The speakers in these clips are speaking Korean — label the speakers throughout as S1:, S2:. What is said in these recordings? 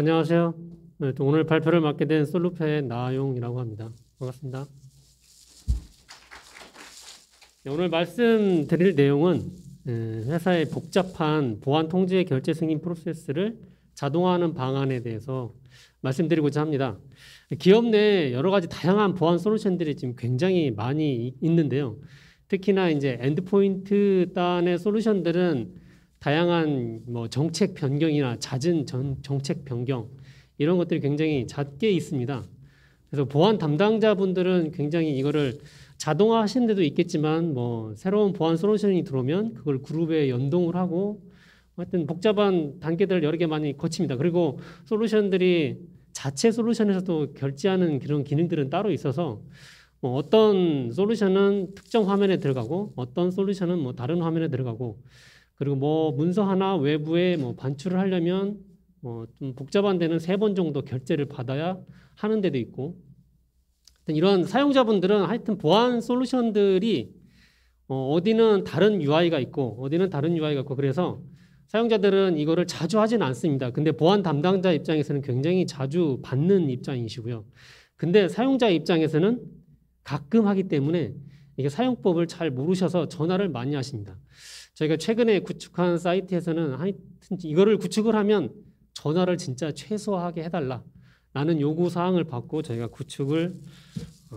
S1: 안녕하세요. 네, 오늘 발표를 맡게 된 솔루페 나용이라고 합니다. 반갑습니다. 네, 오늘 말씀드릴 내용은 네, 회사의 복잡한 보안 통제 결제 승인 프로세스를 자동화하는 방안에 대해서 말씀드리고자 합니다. 기업 내 여러 가지 다양한 보안 솔루션들이 지금 굉장히 많이 있는데요. 특히나 이제 엔드포인트 단의 솔루션들은 다양한 뭐 정책 변경이나 잦은 전, 정책 변경 이런 것들이 굉장히 잦게 있습니다. 그래서 보안 담당자분들은 굉장히 이거를 자동화 하시는 데도 있겠지만 뭐 새로운 보안 솔루션이 들어오면 그걸 그룹에 연동을 하고 하여튼 복잡한 단계들을 여러 개 많이 거칩니다. 그리고 솔루션들이 자체 솔루션에서도 결제하는 그런 기능들은 따로 있어서 뭐 어떤 솔루션은 특정 화면에 들어가고 어떤 솔루션은 뭐 다른 화면에 들어가고 그리고 뭐 문서 하나 외부에 뭐 반출을 하려면 어좀 뭐 복잡한 데는 세 번 정도 결제를 받아야 하는 데도 있고 이런 사용자분들은 하여튼 보안 솔루션들이 어, 어디는 다른 UI가 있고 어디는 다른 UI가 있고 그래서 사용자들은 이거를 자주 하진 않습니다. 근데 보안 담당자 입장에서는 굉장히 자주 받는 입장이시고요. 근데 사용자 입장에서는 가끔 하기 때문에 이게 사용법을 잘 모르셔서 전화를 많이 하십니다. 저희가 최근에 구축한 사이트에서는 하여튼 이거를 구축을 하면 전화를 진짜 최소화하게 해달라 라는 요구 사항을 받고 저희가 구축을 어,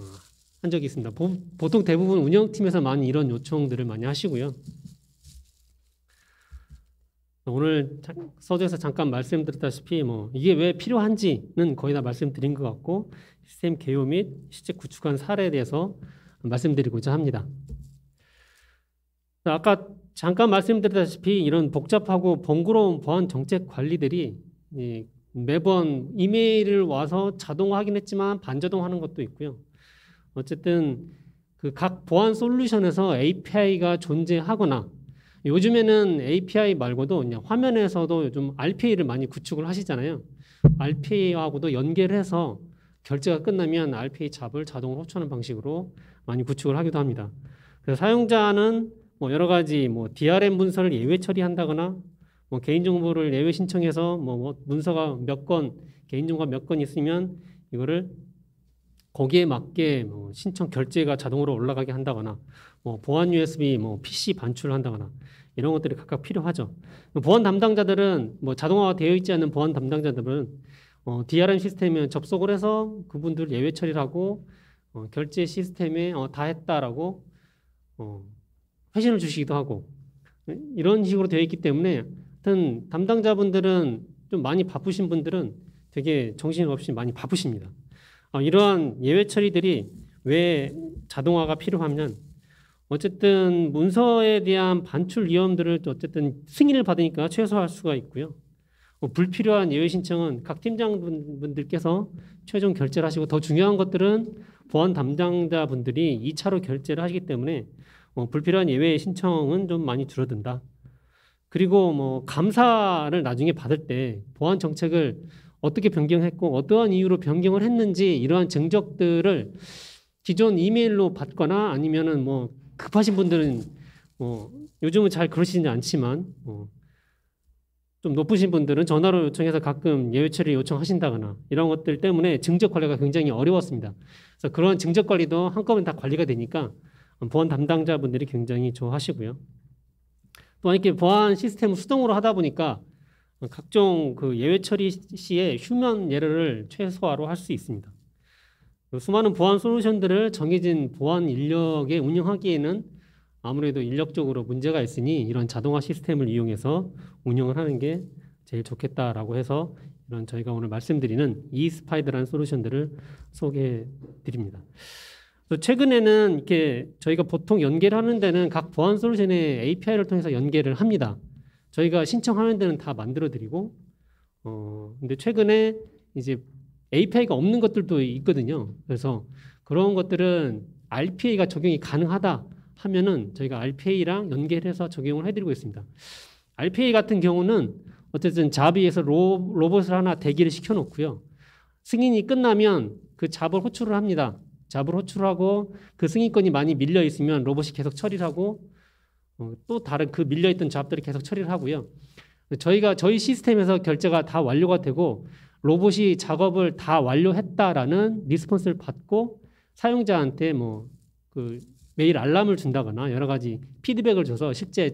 S1: 한 적이 있습니다. 보통 대부분 운영팀에서 많이 이런 요청들을 많이 하시고요. 오늘 서재에서 잠깐 말씀드렸다시피 뭐 이게 왜 필요한지는 거의 다 말씀드린 것 같고 시스템 개요 및 실제 구축한 사례에 대해서 말씀드리고자 합니다. 아까 잠깐 말씀드렸다시피 이런 복잡하고 번거로운 보안 정책 관리들이 예, 매번 이메일을 와서 자동 화 하긴 했지만 반자동하는 것도 있고요. 어쨌든 그각 보안 솔루션에서 API가 존재하거나 요즘에는 API 말고도 그냥 화면에서도 요즘 RPA를 많이 구축을 하시잖아요. RPA하고도 연계를 해서 결제가 끝나면 RPA 잡을 자동으로 호출하는 방식으로 많이 구축을 하기도 합니다. 그래서 사용자는 뭐 여러 가지 뭐 DRM 문서를 예외 처리한다거나 뭐 개인정보를 예외 신청해서 뭐, 뭐 문서가 몇 건 개인정보가 몇 건 있으면 이거를 거기에 맞게 뭐 신청 결제가 자동으로 올라가게 한다거나 뭐 보안 USB 뭐 PC 반출을 한다거나 이런 것들이 각각 필요하죠. 보안 담당자들은 뭐 자동화가 되어 있지 않은 보안 담당자들은 어, DRM 시스템에 접속을 해서 그분들 예외 처리를 하고 어, 결제 시스템에 어, 다 했다라고 어, 회신을 주시기도 하고 예? 이런 식으로 되어 있기 때문에 하여튼 담당자분들은 좀 많이 바쁘신 분들은 되게 정신없이 많이 바쁘십니다. 어, 이러한 예외 처리들이 왜 자동화가 필요하면 어쨌든 문서에 대한 반출 위험들을 어쨌든 승인을 받으니까 최소화할 수가 있고요. 어, 불필요한 예외 신청은 각 팀장분들께서 최종 결제를 하시고 더 중요한 것들은 보안 담당자분들이 2차로 결제를 하시기 때문에 어, 불필요한 예외 신청은 좀 많이 줄어든다. 그리고 뭐 감사를 나중에 받을 때 보안 정책을 어떻게 변경했고 어떠한 이유로 변경을 했는지 이러한 증적들을 기존 이메일로 받거나 아니면은 뭐 급하신 분들은 뭐 요즘은 잘 그러시지 않지만 뭐좀 높으신 분들은 전화로 요청해서 가끔 예외 처리 요청하신다거나 이런 것들 때문에 증적 관리가 굉장히 어려웠습니다. 그래서 그런 증적 관리도 한꺼번에 다 관리가 되니까 보안 담당자분들이 굉장히 좋아하시고요. 또한 이렇게 보안 시스템을 수동으로 하다 보니까 각종 그 예외 처리 시에 휴면 예를 최소화로 할 수 있습니다. 수많은 보안 솔루션들을 정해진 보안 인력에 운영하기에는 아무래도 인력적으로 문제가 있으니 이런 자동화 시스템을 이용해서 운영을 하는 게 제일 좋겠다라고 해서 이런 저희가 오늘 말씀드리는 이스파이드라는 솔루션들을 소개해 드립니다. 최근에는 이렇게 저희가 보통 연계를 하는 데는 각 보안 솔루션의 API를 통해서 연계를 합니다. 저희가 신청하는 데는 다 만들어 드리고 어 근데 최근에 이제 API가 없는 것들도 있거든요. 그래서 그런 것들은 RPA가 적용이 가능하다 하면은 저희가 RPA랑 연계를 해서 적용을 해드리고 있습니다. RPA 같은 경우는 어쨌든 자비에서 로, 로봇을 하나 대기를 시켜놓고요. 승인이 끝나면 그 잡을 호출을 합니다. 잡을 호출하고 그 승인권이 많이 밀려 있으면 로봇이 계속 처리를 하고 어, 또 다른 그 밀려 있던 잡들을 계속 처리를 하고요. 저희가 저희 시스템에서 결제가 다 완료가 되고 로봇이 작업을 다 완료했다라는 리스폰스를 받고 사용자한테 뭐그 매일 알람을 준다거나 여러 가지 피드백을 줘서 실제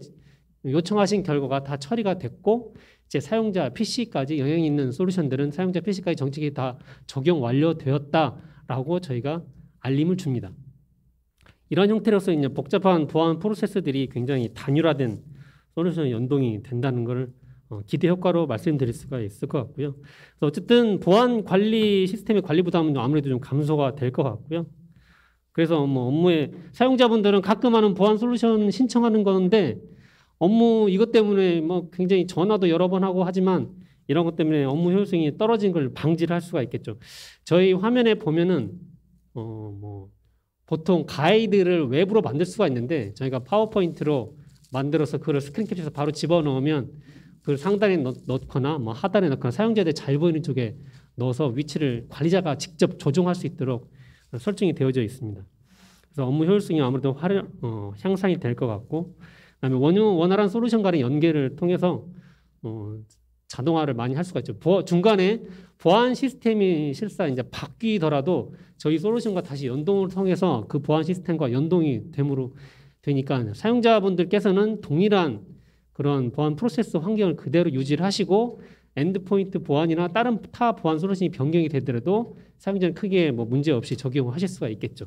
S1: 요청하신 결과가 다 처리가 됐고 이제 사용자 PC까지 영향 있는 솔루션들은 사용자 PC까지 정책이 다 적용 완료되었다라고 저희가 알림을 줍니다. 이런 형태로서 이제 복잡한 보안 프로세스들이 굉장히 단일화된 솔루션 연동이 된다는 것을 어, 기대 효과로 말씀드릴 수가 있을 것 같고요. 어쨌든 보안 관리 시스템의 관리 부담은 아무래도 좀 감소가 될 것 같고요. 그래서 뭐 업무에 사용자분들은 가끔 하는 보안 솔루션 신청하는 건데 업무 이것 때문에 뭐 굉장히 전화도 여러 번 하고 하지만 이런 것 때문에 업무 효율성이 떨어진 걸 방지를 할 수가 있겠죠. 저희 화면에 보면은 어, 뭐 보통 가이드를 외부로 만들 수가 있는데 저희가 파워포인트로 만들어서 그걸 스크린 캡처해서 바로 집어넣으면 그 상단에 넣, 거나뭐 하단에 넣거나 사용자들 잘 보이는 쪽에 넣어서 위치를 관리자가 직접 조정할 수 있도록 설정이 되어져 있습니다. 그래서 업무 효율성이 아무래도 활용, 어, 향상이 될 것 같고 그다음에 원, 원활한 솔루션과의 연계를 통해서 어, 자동화를 많이 할 수가 있죠. 보, 중간에 보안 시스템이 실사 이제 바뀌더라도 저희 솔루션과 다시 연동을 통해서 그 보안 시스템과 연동이 됨으로 되니까 사용자분들께서는 동일한 그런 보안 프로세스 환경을 그대로 유지를 하시고 엔드포인트 보안이나 다른 타 보안 솔루션이 변경이 되더라도 사용자는 크게 뭐 문제 없이 적용을 하실 수가 있겠죠.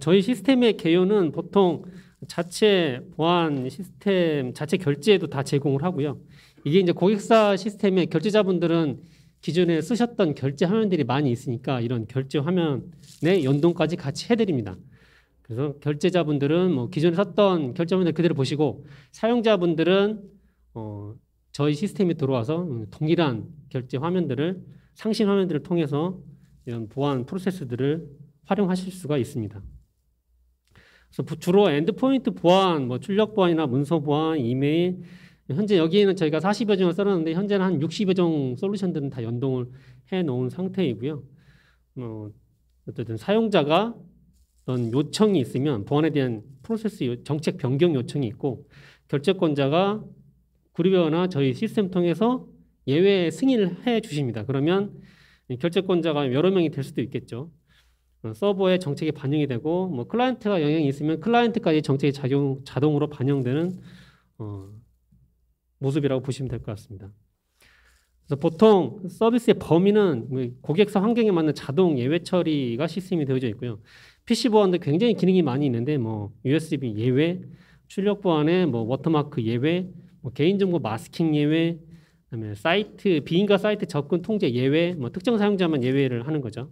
S1: 저희 시스템의 개요는 보통 자체 보안 시스템, 자체 결제에도 다 제공을 하고요. 이게 이제 고객사 시스템에 결제자분들은 기존에 쓰셨던 결제 화면들이 많이 있으니까 이런 결제 화면에 연동까지 같이 해드립니다. 그래서 결제자분들은 뭐 기존에 썼던 결제 화면을 그대로 보시고 사용자분들은 어 저희 시스템에 들어와서 동일한 결제 화면들을 상신 화면들을 통해서 이런 보안 프로세스들을 활용하실 수가 있습니다. 그래서 주로 엔드포인트 보안, 뭐 출력 보안이나 문서 보안, 이메일 현재 여기에는 저희가 40여 종을 써놨는데 현재는 한 60여 종 솔루션들은 다 연동을 해 놓은 상태이고요. 어, 어쨌든 사용자가 어떤 요청이 있으면 보안에 대한 프로세스 정책 변경 요청이 있고 결제권자가 구리베어나 저희 시스템 통해서 예외 승인을 해 주십니다. 그러면 결제권자가 여러 명이 될 수도 있겠죠. 어, 서버에 정책이 반영이 되고 뭐 클라이언트가 영향이 있으면 클라이언트까지 정책이 작용 자동으로 반영되는 어, 모습이라고 보시면 될 것 같습니다. 그래서 보통 서비스의 범위는 뭐 고객사 환경에 맞는 자동 예외 처리가 시스템이 되어져 있고요. PC 보안도 굉장히 기능이 많이 있는데 뭐 USB 예외, 출력 보안에 뭐 워터마크 예외, 뭐 개인정보 마스킹 예외, 그다음에 사이트 비인가 사이트 접근 통제 예외, 뭐 특정 사용자만 예외를 하는 거죠.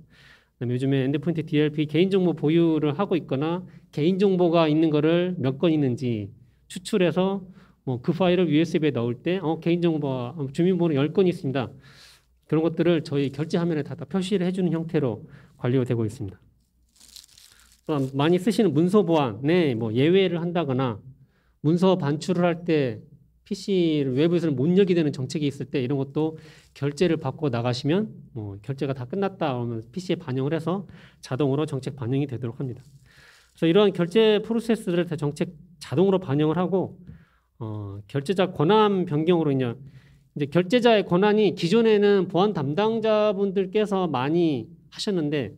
S1: 그다음에 요즘에 엔드포인트 DLP 개인정보 보유를 하고 있거나 개인정보가 있는 거를 몇 건 있는지 추출해서 뭐 그 파일을 USB에 넣을 때 어, 개인정보와 주민번호 10건 있습니다. 그런 것들을 저희 결제 화면에 다, 다 표시를 해주는 형태로 관리가 되고 있습니다. 또한 많이 쓰시는 문서 보안에 뭐 예외를 한다거나 문서 반출을 할 때 PC 를 외부에서는 못 열게 되는 정책이 있을 때 이런 것도 결제를 받고 나가시면 어, 결제가 다 끝났다 그러면 PC에 반영을 해서 자동으로 정책 반영이 되도록 합니다. 그래서 이런 결제 프로세스를 다 정책 자동으로 반영을 하고 어, 결제자 권한 변경으로 이제, 이제 결제자의 권한이 기존에는 보안 담당자분들께서 많이 하셨는데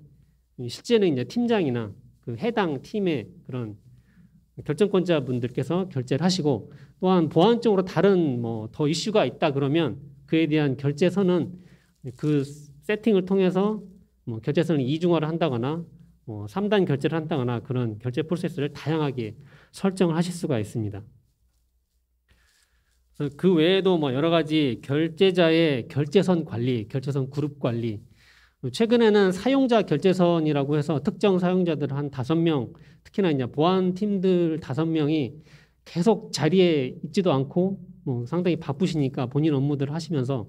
S1: 실제는 이제 팀장이나 그 해당 팀의 그런 결정권자분들께서 결제를 하시고 또한 보안 쪽으로 다른 뭐 더 이슈가 있다 그러면 그에 대한 결제선은 그 세팅을 통해서 뭐 결제선을 이중화를 한다거나 뭐 3단 결제를 한다거나 그런 결제 프로세스를 다양하게 설정을 하실 수가 있습니다. 그 외에도 뭐 여러 가지 결제자의 결제선 관리, 결제선 그룹 관리. 최근에는 사용자 결제선이라고 해서 특정 사용자들 한 다섯 명, 특히나 이제 보안 팀들 다섯 명이 계속 자리에 있지도 않고 뭐 상당히 바쁘시니까 본인 업무들을 하시면서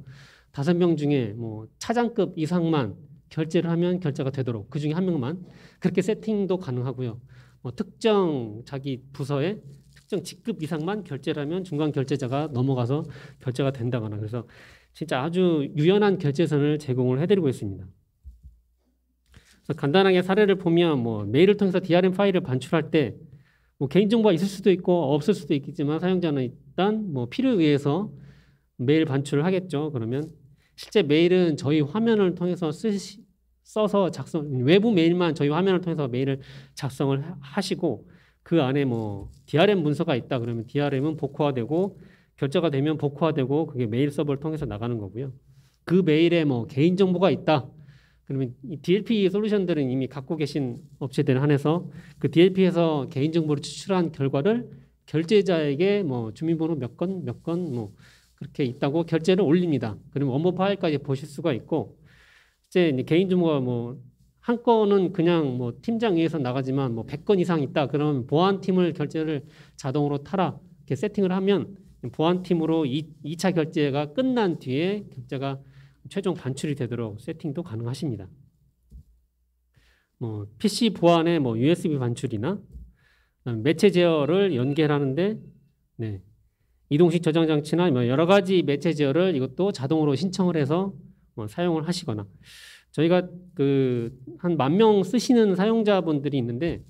S1: 다섯 명 중에 뭐 차장급 이상만 결제를 하면 결제가 되도록 그 중에 한 명만 그렇게 세팅도 가능하고요. 뭐 특정 자기 부서에 특정 직급 이상만 결제를 하면 중간 결제자가 넘어가서 결제가 된다거나 그래서 진짜 아주 유연한 결제선을 제공을 해드리고 있습니다. 그래서 간단하게 사례를 보면 뭐 메일을 통해서 DRM 파일을 반출할 때뭐 개인정보가 있을 수도 있고 없을 수도 있겠지만 사용자는 일단 뭐 필요에 의해서 메일 반출을 하겠죠. 그러면 실제 메일은 저희 화면을 통해서 쓰시, 써서 작성 외부 메일만 저희 화면을 통해서 메일을 작성을 하시고 그 안에 뭐 DRM 문서가 있다 그러면 DRM은 복호화되고 결제가 되면 복호화되고 그게 메일 서버를 통해서 나가는 거고요. 그 메일에 뭐 개인 정보가 있다. 그러면 이 DLP 솔루션들은 이미 갖고 계신 업체들 한해서 그 DLP에서 개인 정보를 추출한 결과를 결제자에게 뭐 주민번호 몇 건, 몇 건, 뭐 그렇게 있다고 결제를 올립니다. 그러면 원본 파일까지 보실 수가 있고, 이제 개인 주무가 뭐, 한 건은 그냥 뭐 팀장 에서 나가지만 뭐 100건 이상 있다. 그러면 보안팀을 결제를 자동으로 타라. 이렇게 세팅을 하면 보안팀으로 2, 차 결제가 끝난 뒤에 결제가 최종 반출이 되도록 세팅도 가능하십니다. 뭐 PC 보안에 뭐 USB 반출이나 매체 제어를 연결하는데 네. 이동식 저장 장치나 뭐 여러 가지 매체 제어를 이것도 자동으로 신청을 해서 뭐 사용을 하시거나 저희가 그한만 명 쓰시는 사용자분들이 있는데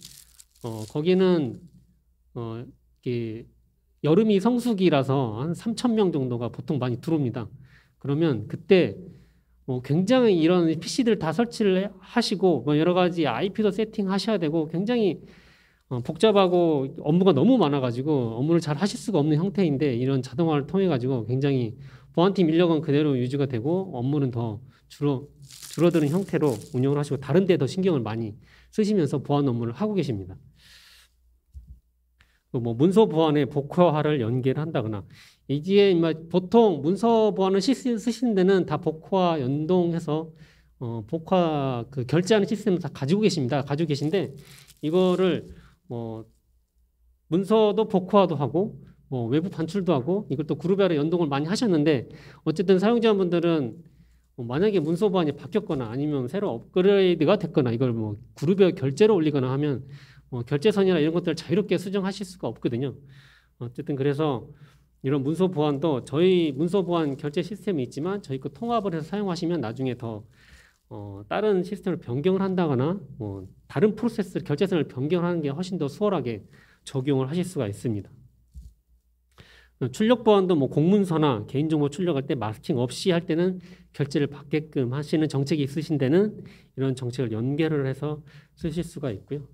S1: 어 거기는 어이게 여름이 성수기라서 한 3천 명 정도가 보통 많이 들어옵니다. 그러면 그때 뭐 굉장히 이런 PC들 다 설치를 하시고 뭐 여러 가지 IP도 세팅하셔야 되고 굉장히 어, 복잡하고 업무가 너무 많아가지고 업무를 잘 하실 수가 없는 형태인데 이런 자동화를 통해 가지고 굉장히 보안팀 인력은 그대로 유지가 되고 업무는 더 줄어 줄어드는 형태로 운영을 하시고 다른 데 더 신경을 많이 쓰시면서 보안 업무를 하고 계십니다. 뭐 문서 보안의 복화화를 연계한다거나 이게 뭐 보통 문서 보안을 쓰시는 데는 다 복화 연동해서 어 복화 그 결제하는 시스템을 다 가지고 계십니다. 가지고 계신데 이거를 뭐 문서도 복호화도 하고 뭐 외부 반출도 하고 이걸 또 그룹별로 연동을 많이 하셨는데 어쨌든 사용자분들은 뭐 만약에 문서 보안이 바뀌었거나 아니면 새로 업그레이드가 됐거나 이걸 뭐 그룹별 결제로 올리거나 하면 뭐 결제선이나 이런 것들을 자유롭게 수정하실 수가 없거든요. 어쨌든 그래서 이런 문서 보안도 저희 문서 보안 결제 시스템이 있지만 저희 그 통합을 해서 사용하시면 나중에 더 어, 다른 시스템을 변경을 한다거나 어, 다른 프로세스를 결제선을 변경하는 게 훨씬 더 수월하게 적용을 하실 수가 있습니다. 출력 보안도 뭐 공문서나 개인정보 출력할 때 마스킹 없이 할 때는 결제를 받게끔 하시는 정책이 있으신 데는 이런 정책을 연계를 해서 쓰실 수가 있고요.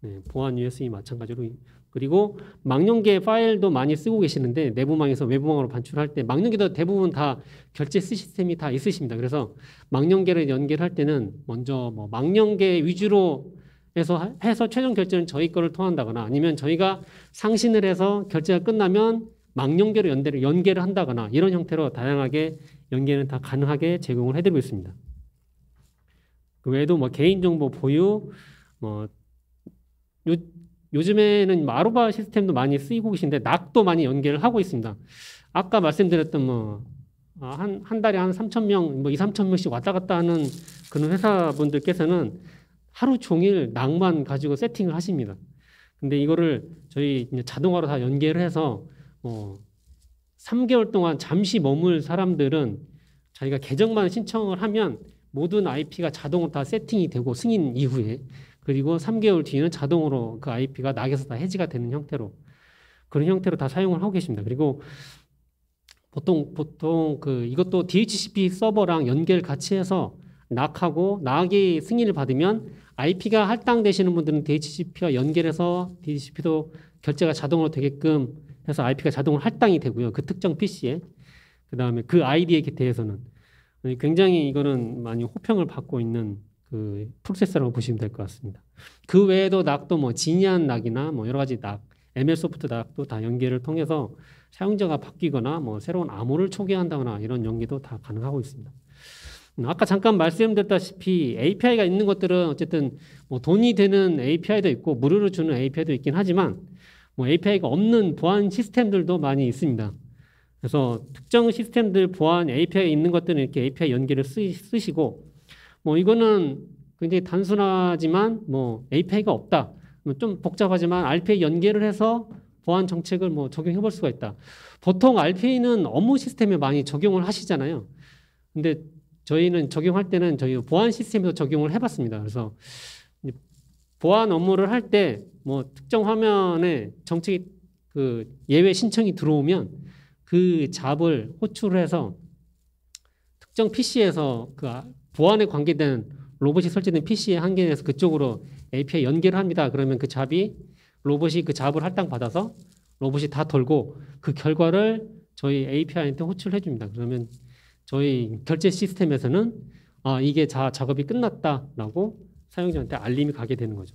S1: 네, 보안 US이 마찬가지로 그리고 망령계 파일도 많이 쓰고 계시는데 내부망에서 외부망으로 반출할 때 망령계도 대부분 다 결제 시스템이 다 있으십니다. 그래서 망령계를 연결할 때는 먼저 뭐 망령계 위주로 해서 해서 최종 결제는 저희 거를 통한다거나 아니면 저희가 상신을 해서 결제가 끝나면 망령계로 연대를 연계를 한다거나 이런 형태로 다양하게 연계는 다 가능하게 제공을 해드리고 있습니다. 그 외에도 뭐 개인정보 보유 뭐 요즘에는 마로바 시스템도 많이 쓰이고 계신데 낙도 많이 연계를 하고 있습니다. 아까 말씀드렸던 뭐한한 아, 달에 한 3천 명, 뭐 2, 3천 명씩 왔다 갔다 하는 그런 회사분들께서는 하루 종일 낙만 가지고 세팅을 하십니다. 근데 이거를 저희 자동화로 다 연계를 해서 뭐 3개월 동안 잠시 머물 사람들은 자기가 계정만 신청을 하면 모든 IP가 자동으로 다 세팅이 되고 승인 이후에 그리고 3개월 뒤에는 자동으로 그 IP가 낙에서 다 해지가 되는 형태로 그런 형태로 다 사용을 하고 계십니다. 그리고 보통 보통 그 이것도 DHCP 서버랑 연결 같이 해서 낙하고 낙이 승인을 받으면 IP가 할당되시는 분들은 DHCP와 연결해서 DHCP도 결제가 자동으로 되게끔 해서 IP가 자동으로 할당이 되고요. 그 특정 PC에 그 다음에 그 아이디에 대해서는 굉장히 이거는 많이 호평을 받고 있는 그 프로세서라고 보시면 될 것 같습니다. 그 외에도 낙도 뭐 지니안 낙이나 뭐 여러 가지 낙, ML 소프트 낙도 다 연계를 통해서 사용자가 바뀌거나 뭐 새로운 암호를 초기한다거나 이런 연계도 다 가능하고 있습니다. 음, 아까 잠깐 말씀드렸다시피 API가 있는 것들은 어쨌든 뭐 돈이 되는 API도 있고 무료로 주는 API도 있긴 하지만 뭐 API가 없는 보안 시스템들도 많이 있습니다. 그래서 특정 시스템들 보안 API 있는 것들은 이렇게 API 연계를 쓰시고 뭐 이거는 굉장히 단순하지만 뭐 API가 없다. 뭐 좀 복잡하지만 RPA 연계를 해서 보안 정책을 뭐 적용해 볼 수가 있다. 보통 RPA는 업무 시스템에 많이 적용을 하시잖아요. 근데 저희는 적용할 때는 저희 보안 시스템에서 적용을 해 봤습니다. 그래서 보안 업무를 할 때 뭐 특정 화면에 정책이 그 예외 신청이 들어오면 그 잡을 호출해서 특정 PC에서 그 아 보안에 관계된 로봇이 설치된 PC의 한계에서 그쪽으로 API 연결을 합니다. 그러면 그 잡이 로봇이 그 잡을 할당받아서 로봇이 다 돌고 그 결과를 저희 API한테 호출해 줍니다. 그러면 저희 결제 시스템에서는 아, 이게 자, 작업이 끝났다라고 사용자한테 알림이 가게 되는 거죠.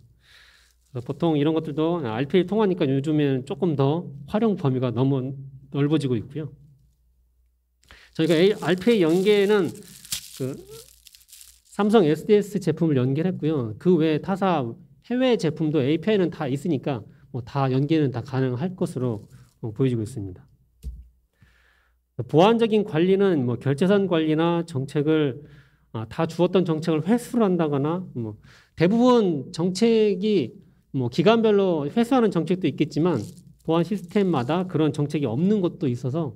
S1: 보통 이런 것들도 RPA 통하니까 요즘엔 조금 더 활용 범위가 너무 넓어지고 있고요. 저희가 RPA 연계는 그 삼성 SDS 제품을 연결했고요. 그 외에 타사 해외 제품도 API는 다 있으니까 뭐다 연계는 다 가능할 것으로 어, 보여지고 있습니다. 보안적인 관리는 뭐 결재산 관리나 정책을 아, 다 주었던 정책을 회수를 한다거나 뭐 대부분 정책이 뭐 기간별로 회수하는 정책도 있겠지만 보안 시스템마다 그런 정책이 없는 것도 있어서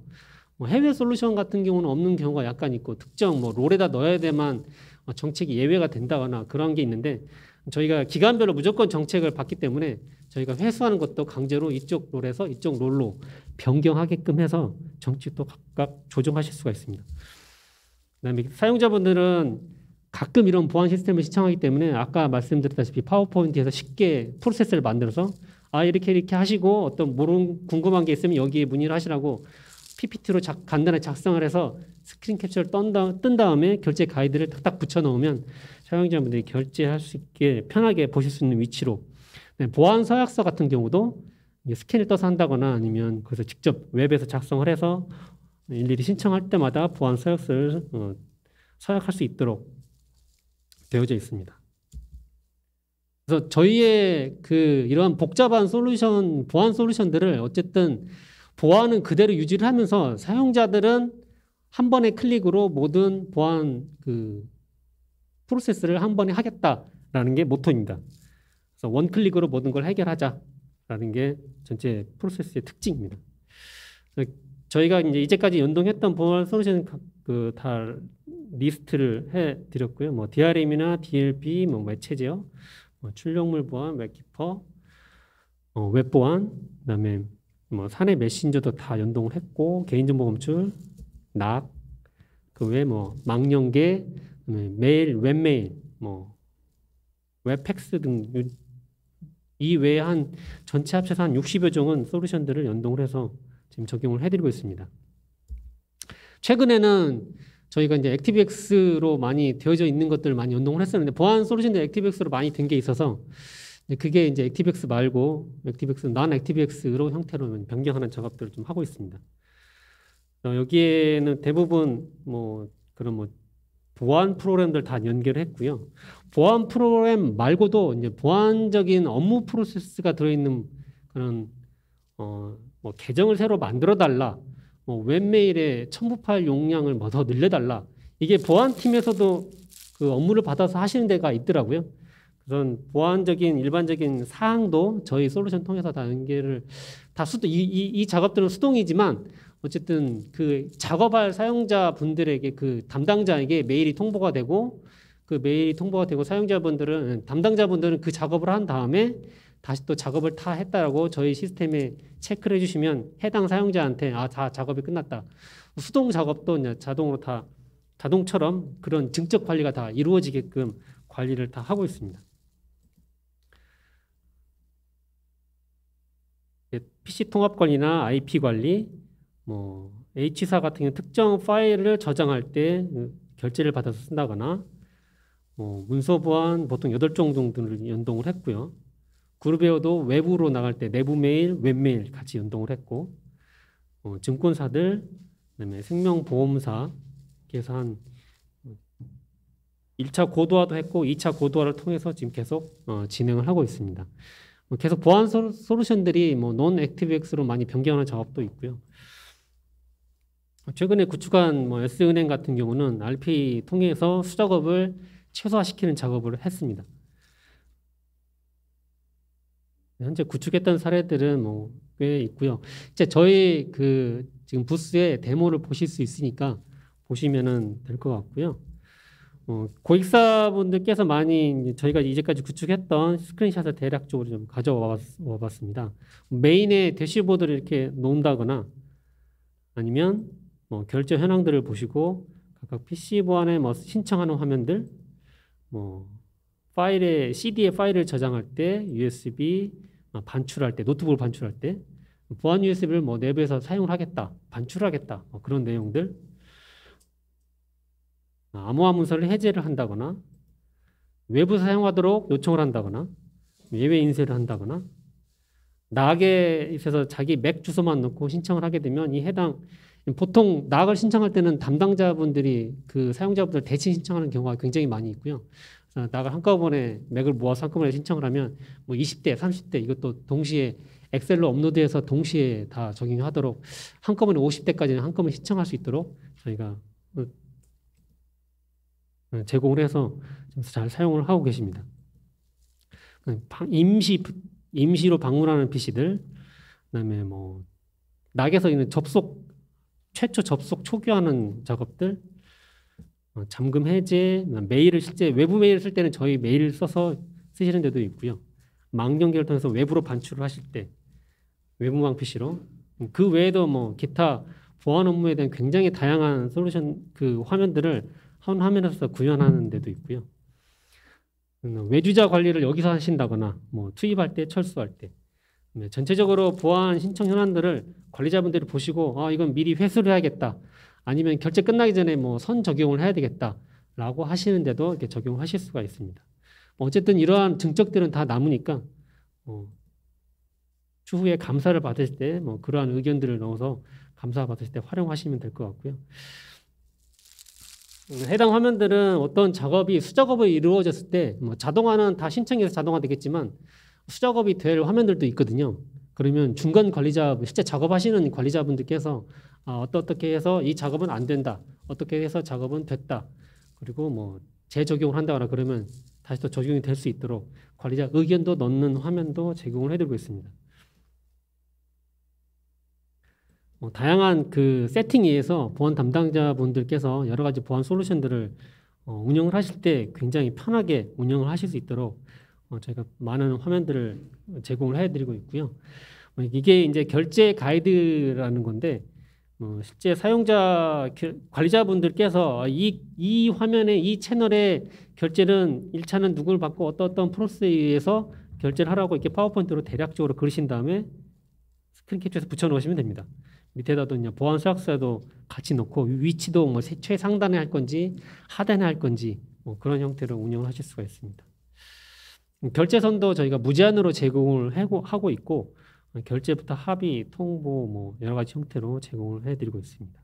S1: 뭐 해외 솔루션 같은 경우는 없는 경우가 약간 있고 특정 뭐 롤에다 넣어야 돼만 어, 정책이 예외가 된다거나 그런 게 있는데 저희가 기간별로 무조건 정책을 받기 때문에 저희가 회수하는 것도 강제로 이쪽 롤에서 이쪽 롤로 변경하게끔 해서 정책도 각각 조정하실 수가 있습니다. 그다음에 사용자분들은 가끔 이런 보안 시스템을 시청하기 때문에 아까 말씀드렸다시피 파워포인트에서 쉽게 프로세스를 만들어서 아 이렇게 이렇게 하시고 어떤 모르 궁금한 게 있으면 여기에 문의를 하시라고 PPT로 작, 간단하게 작성을 해서 스크린 캡처를 떤다, 뜬 다음에 결제 가이드를 딱딱 붙여 놓으면 사용자분들이 결제할 수 있게 편하게 보실 수 있는 위치로 네, 보안 서약서 같은 경우도 스캔을 떠서 한다거나 아니면 그래서 직접 웹에서 작성을 해서 일일이 신청할 때마다 보안 서약서를 어, 서약할 수 있도록 되어져 있습니다. 그래서 저희의 그 이러한 복잡한 솔루션 보안 솔루션들을 어쨌든 보안은 그대로 유지를 하면서 사용자들은 한 번의 클릭으로 모든 보안 그 프로세스를 한 번에 하겠다라는 게 모토입니다. 그래서 원 클릭으로 모든 걸 해결하자라는 게 전체 프로세스의 특징입니다. 저희가 이제 이제까지 연동했던 보안 솔루션 그다 리스트를 해 드렸고요. 뭐 DRM이나 DLP, 뭐 매체제어, 뭐 출력물 보안, 웹키퍼, 어, 웹 보안, 그다음에 뭐 사내 메신저도 다 연동을 했고 개인정보 검출, 낙, 그외뭐 망령계, 메일, 웹메일, 뭐 웹팩스 등 이외에 한 전체 합쳐서 한 60여 종은 솔루션들을 연동을 해서 지금 적용을 해드리고 있습니다. 최근에는 저희가 이제 액티비엑스로 많이 되어져 있는 것들 많이 연동을 했었는데 보안 솔루션도 액티비엑스로 많이 된 게 있어서 그게 이제 액티비엑스 말고 액티비엑스난 액티비엑스로 형태로 변경하는 작업들을 좀 하고 있습니다. 어, 여기에는 대부분 뭐 그런 뭐 보안 프로그램들 다 연결했고요. 보안 프로그램 말고도 이제 보안적인 업무 프로세스가 들어있는 그런 어, 뭐 계정을 새로 만들어 달라, 뭐 웹메일에 첨부 파일 용량을 뭐더 늘려달라. 이게 보안팀에서도 그 업무를 받아서 하시는 데가 있더라고요. 그런 보완적인 일반적인 사항도 저희 솔루션 통해서 다 연계를 다 수도 이, 이, 이 작업들은 수동이지만 어쨌든 그 작업할 사용자 분들에게 그 담당자에게 메일이 통보가 되고 그 메일이 통보가 되고 사용자분들은 담당자분들은 그 작업을 한 다음에 다시 또 작업을 다 했다라고 저희 시스템에 체크를 해주시면 해당 사용자한테 아 다 작업이 끝났다 수동 작업도 이제 자동으로 다 자동처럼 그런 증적 관리가 다 이루어지게끔 관리를 다 하고 있습니다. 예, PC 통합 관리나 IP 관리, 뭐 H사 같은 경우 특정 파일을 저장할 때 결제를 받아서 쓴다거나 뭐 문서 보안 보통 8종 정도를 연동을 했고요. 그룹웨어도 외부로 나갈 때 내부 메일, 웹 메일 같이 연동을 했고 어, 증권사들, 그다음에 생명보험사 그래서 한 1차 고도화도 했고 2차 고도화를 통해서 지금 계속 어, 진행을 하고 있습니다. 뭐 계속 보안 솔루션들이 뭐논 액티브엑스로 많이 변경하는 작업도 있고요. 최근에 구축한 뭐 S은행 같은 경우는 RP 통해서 수작업을 최소화시키는 작업을 했습니다. 현재 구축했던 사례들은 뭐 꽤 있고요. 이제 저희 그 지금 부스에 데모를 보실 수 있으니까 보시면은 될것 같고요. 어, 고익사분들께서 많이 저희가 이제까지 구축했던 스크린샷을 대략적으로 좀 가져와 봤습니다. 메인의 대시보드를 이렇게 놓는다거나 아니면 뭐 결제 현황들을 보시고 각각 PC 보안에 뭐 신청하는 화면들, 뭐 파일에 CD에 파일을 저장할 때 USB 아, 반출할 때 노트북을 반출할 때 보안 USB를 뭐 내부에서 사용을 하겠다, 반출하겠다 뭐 그런 내용들 암호화 문서를 해제를 한다거나 외부 사용하도록 요청을 한다거나 예외 인쇄를 한다거나 낙에 있어서 자기 맥 주소만 넣고 신청을 하게 되면 이 해당 보통 낙을 신청할 때는 담당자분들이 그 사용자분들 대신 신청하는 경우가 굉장히 많이 있고요. 낙을 한꺼번에 맥을 모아서 한꺼번에 신청을 하면 뭐 20대, 30대 이것도 동시에 엑셀로 업로드해서 동시에 다 적용하도록 한꺼번에 50대까지는 한꺼번에 신청할 수 있도록 저희가 제공을 해서 잘 사용을 하고 계십니다. 임시 임시로 방문하는 PC들, 그다음에 뭐 낙에서 있는 접속 최초 접속 초기화하는 작업들, 어, 잠금 해제, 메일을 실제 외부 메일을 쓸 때는 저희 메일 써서 쓰시는 데도 있고요. 망 연결을 통해서 외부로 반출을 하실 때 외부망 PC로 그 외에도 뭐 기타 보안 업무에 대한 굉장히 다양한 솔루션 그 화면들을 한 화면에서 구현하는 데도 있고요. 음, 외주자 관리를 여기서 하신다거나 뭐 투입할 때, 철수할 때 네, 전체적으로 보안 신청 현안들을 관리자분들이 보시고 아 이건 미리 회수를 해야겠다 아니면 결제 끝나기 전에 뭐 선 적용을 해야 되겠다라고 하시는데도 이렇게 적용하실 수가 있습니다. 뭐 어쨌든 이러한 증적들은 다 남으니까 뭐 추후에 감사를 받을 때뭐 그러한 의견들을 넣어서 감사 받으실 때 활용하시면 될 것 같고요. 그 해당 화면들은 어떤 작업이 수작업을 이루어졌을 때뭐 자동화는 다 신청해서 자동화되겠지만 수작업이 될 화면들도 있거든요. 그러면 중간 관리자 실제 작업하시는 관리자분들께서 아, 어떻게 해서 이 작업은 안 된다. 어떻게 해서 작업은 됐다. 그리고 뭐 재적용을 한다거나 그러면 다시 또 적용이 될 수 있도록 관리자 의견도 넣는 화면도 제공을 해드리고 있습니다. 어, 다양한 그 세팅에서 보안 담당자분들께서 여러 가지 보안 솔루션들을 어, 운영을 하실 때 굉장히 편하게 운영을 하실 수 있도록 어, 저희가 많은 화면들을 제공을 해드리고 있고요. 어, 이게 이제 결제 가이드라는 건데 어, 실제 사용자 관리자분들께서 이, 이 화면에 이 채널에 결제는 1차는 누굴 받고 어떤 어떤 프로세스에 서 결제를 하라고 이렇게 파워포인트로 대략적으로 그리신 다음에 스크린 캡처해서 붙여 놓으시면 됩니다. 밑에다 또 보안 수학사도 같이 놓고 위치도 뭐 최상단에 할 건지 하단에 할 건지 뭐 그런 형태로 운영을 하실 수가 있습니다. 결제선도 저희가 무제한으로 제공을 하고 있고 결제부터 합의, 통보 뭐 여러 가지 형태로 제공을 해드리고 있습니다.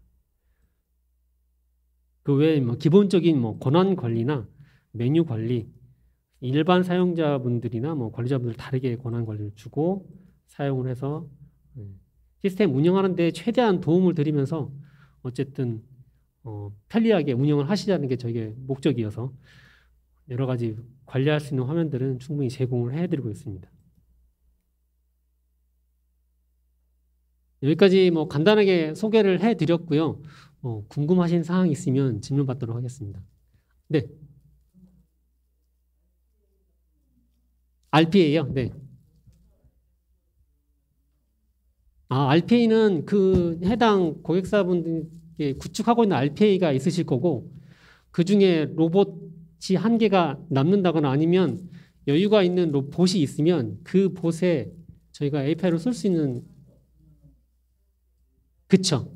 S1: 그 외에 뭐 기본적인 뭐 권한 관리나 메뉴 관리, 일반 사용자분들이나 뭐 관리자분들 다르게 권한 관리를 주고 사용을 해서 네, 시스템 운영하는 데 최대한 도움을 드리면서 어쨌든 어, 편리하게 운영을 하시자는 게 저희의 목적이어서 여러 가지 관리할 수 있는 화면들은 충분히 제공을 해드리고 있습니다. 여기까지 뭐 간단하게 소개를 해드렸고요. 어, 궁금하신 사항 있으면 질문 받도록 하겠습니다. 네. RPA요? 네. 아, RPA는 그 해당 고객사분들이 구축하고 있는 RPA가 있으실 거고 그 중에 로봇이 한 개가 남는다거나 아니면 여유가 있는 로봇이 있으면 그 봇에 저희가 API를 쓸수 있는 그쵸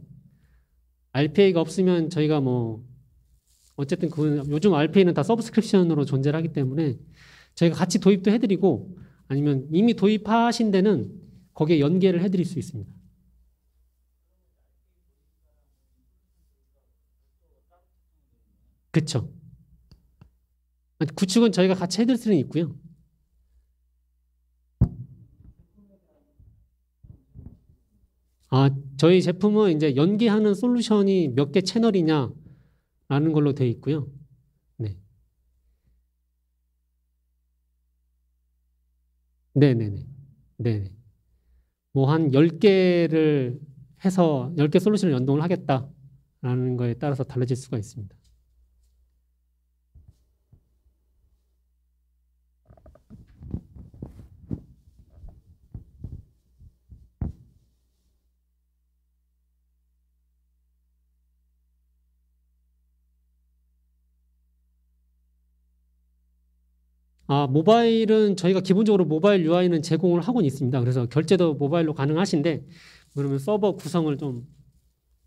S1: RPA가 없으면 저희가 뭐 어쨌든 그 요즘 RPA는 다 서브스크립션으로 존재하기 때문에 저희가 같이 도입도 해드리고 아니면 이미 도입하신 데는 거기에 연계를 해드릴 수 있습니다. 그쵸? 구축은 저희가 같이 해드릴 수는 있고요. 아, 저희 제품은 이제 연계하는 솔루션이 몇 개 채널이냐라는 걸로 되어 있고요. 네. 네네네. 네네. 뭐한 10개를 해서 10개 솔루션을 연동을 하겠다라는 거에 따라서 달라질 수가 있습니다. 아, 모바일은 저희가 기본적으로 모바일 UI는 제공을 하고 있습니다. 그래서 결제도 모바일로 가능하신데 그러면 서버 구성을 좀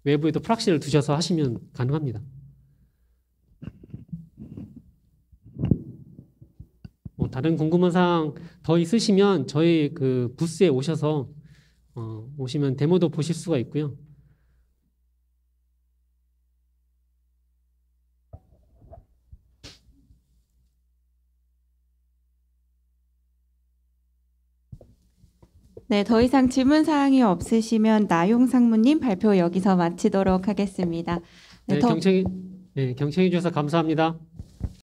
S1: 외부에도 프락시를 두셔서 하시면 가능합니다. 뭐 다른 궁금한 사항 더 있으시면 저희 그 부스에 오셔서 어, 오시면 데모도 보실 수가 있고요. 네, 더 이상 질문 사항이 없으시면 나용 상무님 발표 여기서 마치도록 하겠습니다. 네, 네 더... 경청해, 네, 경청해 주셔서 감사합니다.